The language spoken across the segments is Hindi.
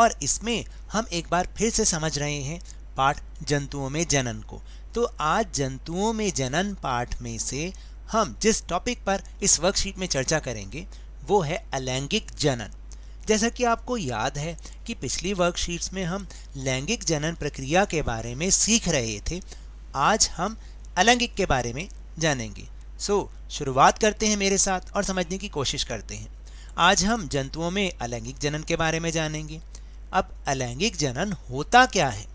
और इसमें हम एक बार फिर से समझ रहे हैं पाठ जंतुओं में जनन को तो आज जंतुओं में जनन पाठ में से हम जिस टॉपिक पर इस वर्कशीट में चर्चा करेंगे वो है अलैंगिक जनन जैसा कि आपको याद है कि पिछली वर्कशीट्स में हम लैंगिक जनन प्रक्रिया के बारे में सीख रहे थे आज हम अलैंगिक के बारे में जानेंगे सो so, शुरुआत करते हैं मेरे साथ और समझने की कोशिश करते हैं आज हम जंतुओं में अलैंगिक जनन के बारे में जानेंगे अब अलैंगिक जनन होता क्या है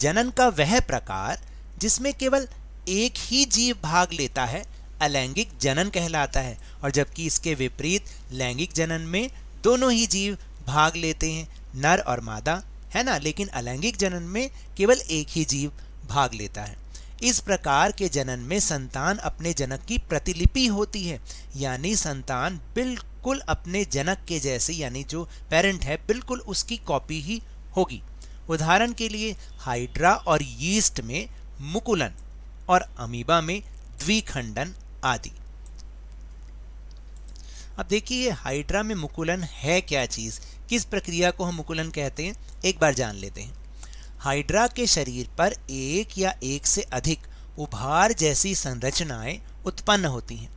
जनन का वह प्रकार जिसमें केवल एक ही जीव भाग लेता है अलैंगिक जनन कहलाता है और जबकि इसके विपरीत लैंगिक जनन में दोनों ही जीव भाग लेते हैं नर और मादा है ना लेकिन अलैंगिक जनन में केवल एक ही जीव भाग लेता है इस प्रकार के जनन में संतान अपने जनक की प्रतिलिपि होती है यानी संतान बिल्कुल बिल्कुल अपने जनक के जैसे यानी जो पेरेंट है बिल्कुल उसकी कॉपी ही होगी उदाहरण के लिए हाइड्रा और यीस्ट में मुकुलन और अमीबा में द्विखंडन आदि अब देखिए हाइड्रा में मुकुलन है क्या चीज़ किस प्रक्रिया को हम मुकुलन कहते हैं एक बार जान लेते हैं हाइड्रा के शरीर पर एक या एक से अधिक उभार जैसी संरचनाएं उत्पन्न होती हैं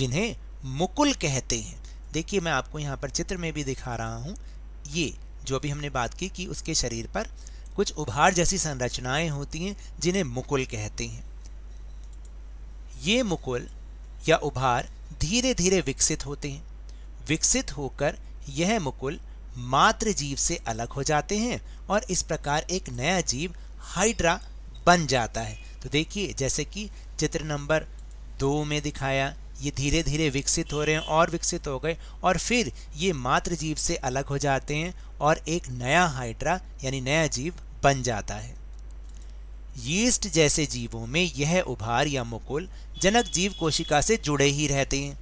जिन्हें मुकुल कहते हैं देखिए मैं आपको यहाँ पर चित्र में भी दिखा रहा हूँ ये जो अभी हमने बात की कि उसके शरीर पर कुछ उभार जैसी संरचनाएं होती हैं जिन्हें मुकुल कहते हैं ये मुकुल या उभार धीरे धीरे विकसित होते हैं विकसित होकर यह मुकुल मात्र जीव से अलग हो जाते हैं और इस प्रकार एक नया जीव हाइड्रा बन जाता है तो देखिए जैसे कि चित्र नंबर दो में दिखाया ये धीरे धीरे विकसित हो रहे हैं और विकसित हो गए और फिर ये मात्र जीव से अलग हो जाते हैं और एक नया हाइड्रा यानी नया जीव बन जाता है यीस्ट जैसे जीवों में यह उभार या मुकुल जनक जीव कोशिका से जुड़े ही रहते हैं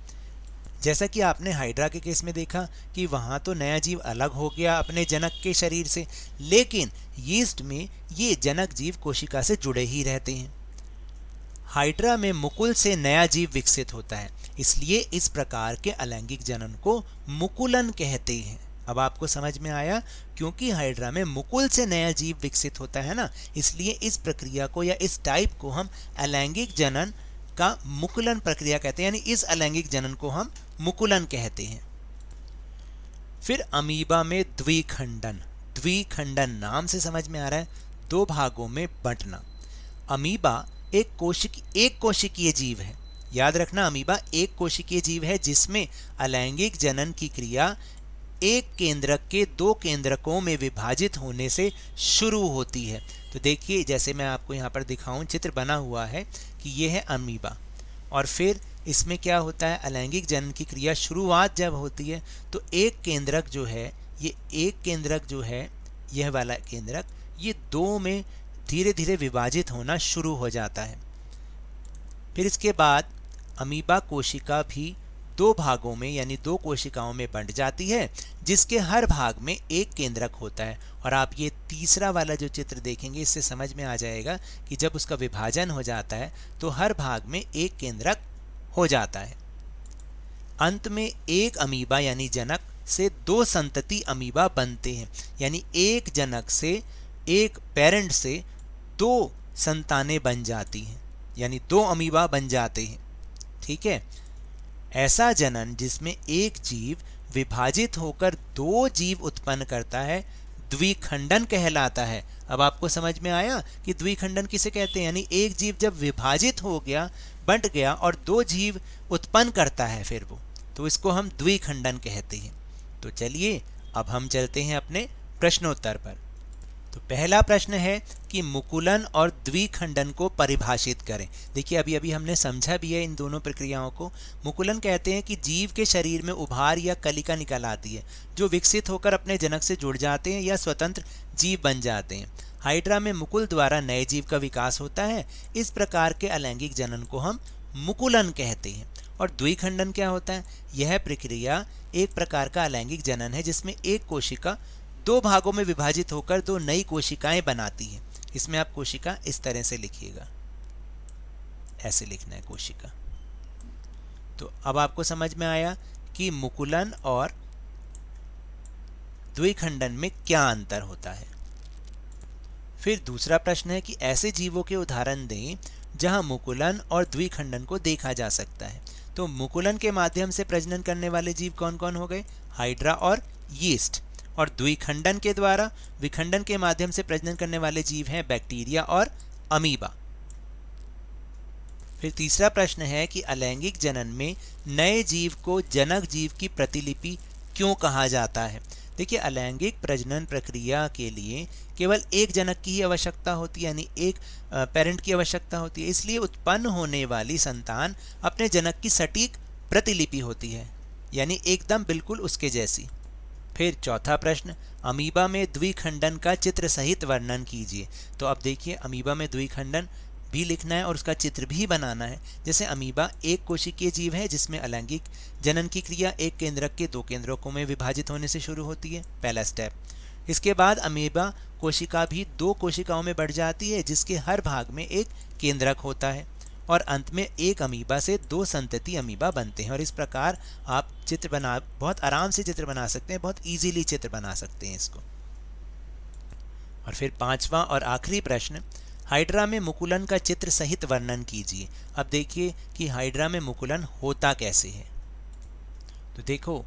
जैसा कि आपने हाइड्रा के केस में देखा कि वहाँ तो नया जीव अलग हो गया अपने जनक के शरीर से लेकिन यीस्ट में ये जनक जीव कोशिका से जुड़े ही रहते हैं हाइड्रा में मुकुल से नया जीव विकसित होता है इसलिए इस प्रकार के अलैंगिक जनन को मुकुलन कहते हैं अब आपको समझ में आया क्योंकि हाइड्रा में मुकुल से नया जीव विकसित होता है ना इसलिए इस प्रक्रिया को या इस टाइप को हम अलैंगिक जनन का मुकुलन प्रक्रिया कहते हैं यानी इस अलैंगिक जनन को हम मुकुलन कहते हैं फिर अमीबा में द्विखंडन द्विखंडन नाम से समझ में आ रहा है दो भागों में बंटना अमीबा एक कोशिक एक कोशिकीय जीव है याद रखना अमीबा एक कोशिकीय जीव है जिसमें अलैंगिक जनन की क्रिया एक केंद्रक के दो केंद्रकों में विभाजित होने से शुरू होती है तो देखिए जैसे मैं आपको यहाँ पर दिखाऊँ चित्र बना हुआ है कि ये है अमीबा और फिर इसमें क्या होता है अलैंगिक जनन की क्रिया शुरुआत जब होती है तो एक केंद्रक जो है ये एक केंद्रक जो है यह वाला केंद्रक ये दो में धीरे धीरे विभाजित होना शुरू हो जाता है फिर इसके बाद अमीबा कोशिका भी दो भागों में यानी दो कोशिकाओं में बंट जाती है जिसके हर भाग में एक केंद्रक होता है और आप ये तीसरा वाला जो चित्र देखेंगे इससे समझ में आ जाएगा कि जब उसका विभाजन हो जाता है तो हर भाग में एक केंद्रक हो जाता है अंत में एक अमीबा यानी जनक से दो संतति अमीबा बनते हैं यानी एक जनक से एक पेरेंट से दो संतानें बन जाती हैं यानी दो अमीबा बन जाते हैं ठीक है ऐसा जनन जिसमें एक जीव विभाजित होकर दो जीव उत्पन्न करता है द्विखंडन कहलाता है अब आपको समझ में आया कि द्विखंडन किसे कहते हैं यानी एक जीव जब विभाजित हो गया बंट गया और दो जीव उत्पन्न करता है फिर वो तो इसको हम द्विखंडन कहते हैं तो चलिए अब हम चलते हैं अपने प्रश्नोत्तर पर तो पहला प्रश्न है कि मुकुलन और द्विखंडन को परिभाषित करें देखिए अभी अभी हमने समझा भी है इन दोनों प्रक्रियाओं को मुकुलन कहते हैं कि जीव के शरीर में उभार या कलिका निकल आती है जो विकसित होकर अपने जनक से जुड़ जाते हैं या स्वतंत्र जीव बन जाते हैं हाइड्रा में मुकुल द्वारा नए जीव का विकास होता है इस प्रकार के अलैंगिक जनन को हम मुकुलन कहते हैं और द्विखंडन क्या होता है यह प्रक्रिया एक प्रकार का अलैंगिक जनन है जिसमें एक कोशिका दो भागों में विभाजित होकर दो नई कोशिकाएं बनाती है इसमें आप कोशिका इस तरह से लिखिएगा ऐसे लिखना है कोशिका तो अब आपको समझ में आया कि मुकुलन और द्विखंडन में क्या अंतर होता है फिर दूसरा प्रश्न है कि ऐसे जीवों के उदाहरण दें जहां मुकुलन और द्विखंडन को देखा जा सकता है तो मुकुलन के माध्यम से प्रजनन करने वाले जीव कौन कौन हो गए हाइड्रा और यीस्ट और द्विखंडन के द्वारा विखंडन के माध्यम से प्रजनन करने वाले जीव हैं बैक्टीरिया और अमीबा फिर तीसरा प्रश्न है कि अलैंगिक जनन में नए जीव को जनक जीव की प्रतिलिपि क्यों कहा जाता है देखिए अलैंगिक प्रजनन प्रक्रिया के लिए केवल एक जनक की ही आवश्यकता होती है यानी एक पेरेंट की आवश्यकता होती है इसलिए उत्पन्न होने वाली संतान अपने जनक की सटीक प्रतिलिपि होती है यानी एकदम बिल्कुल उसके जैसी फिर चौथा प्रश्न अमीबा में द्विखंडन का चित्र सहित वर्णन कीजिए तो अब देखिए अमीबा में द्विखंडन भी लिखना है और उसका चित्र भी बनाना है जैसे अमीबा एक कोशिकीय जीव है जिसमें अलैंगिक जनन की क्रिया एक केंद्रक के दो केंद्रकों में विभाजित होने से शुरू होती है पहला स्टेप इसके बाद अमीबा कोशिका भी दो कोशिकाओं में बढ़ जाती है जिसके हर भाग में एक केंद्रक होता है और अंत में एक अमीबा से दो संतति अमीबा बनते हैं और इस प्रकार आप चित्र बना बहुत आराम से चित्र बना सकते हैं बहुत ईजीली चित्र बना सकते हैं इसको और फिर पांचवा और आखिरी प्रश्न हाइड्रा में मुकुलन का चित्र सहित वर्णन कीजिए अब देखिए कि हाइड्रा में मुकुलन होता कैसे है तो देखो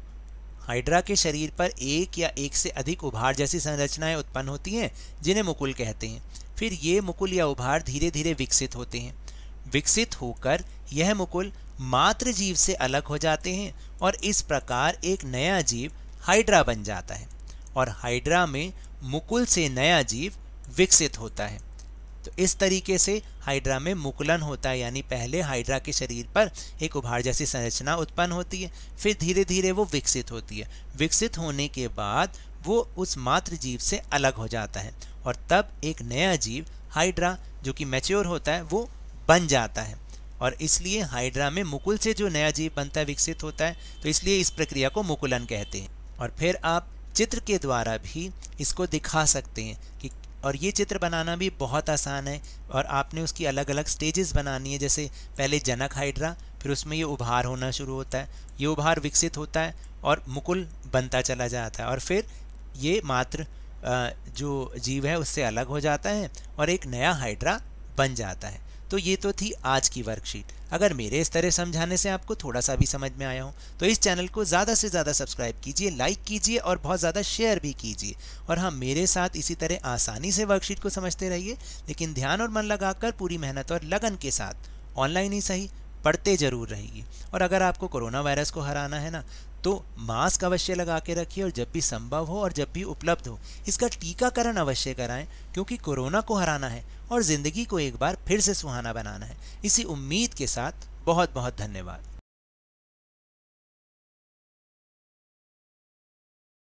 हाइड्रा के शरीर पर एक या एक से अधिक उभार जैसी संरचनाएं उत्पन्न होती हैं जिन्हें मुकुल कहते हैं फिर ये मुकुल या उभार धीरे धीरे विकसित होते हैं विकसित होकर यह मुकुल मात्र जीव से अलग हो जाते हैं और इस प्रकार एक नया जीव हाइड्रा बन जाता है और हाइड्रा में मुकुल से नया जीव विकसित होता है तो इस तरीके से हाइड्रा में मुकुलन होता है यानी पहले हाइड्रा के शरीर पर एक उभार जैसी संरचना उत्पन्न होती है फिर धीरे धीरे वो विकसित होती है विकसित होने के बाद वो उस मात्र जीव से अलग हो जाता है और तब एक नया जीव हाइड्रा जो कि मैच्योर होता है वो बन जाता है और इसलिए हाइड्रा में मुकुल से जो नया जीव बनता विकसित होता है तो इसलिए इस प्रक्रिया को मुकुलन कहते हैं और फिर आप चित्र के द्वारा भी इसको दिखा सकते हैं कि और ये चित्र बनाना भी बहुत आसान है और आपने उसकी अलग अलग स्टेजेस बनानी है जैसे पहले जनक हाइड्रा फिर उसमें ये उभार होना शुरू होता है ये उभार विकसित होता है और मुकुल बनता चला जाता है और फिर ये मात्र जो जीव है उससे अलग हो जाता है और एक नया हाइड्रा बन जाता है तो ये तो थी आज की वर्कशीट अगर मेरे इस तरह समझाने से आपको थोड़ा सा भी समझ में आया हो तो इस चैनल को ज़्यादा से ज़्यादा सब्सक्राइब कीजिए लाइक कीजिए और बहुत ज़्यादा शेयर भी कीजिए और हाँ मेरे साथ इसी तरह आसानी से वर्कशीट को समझते रहिए लेकिन ध्यान और मन लगाकर पूरी मेहनत और लगन के साथ ऑनलाइन ही सही पढ़ते ज़रूर रहिए और अगर आपको कोरोना वायरस को हराना है ना तो मास्क अवश्य लगा के रखिए और जब भी संभव हो और जब भी उपलब्ध हो इसका टीकाकरण अवश्य कराएं क्योंकि कोरोना को हराना है और ज़िंदगी को एक बार फिर से सुहाना बनाना है इसी उम्मीद के साथ बहुत बहुत धन्यवाद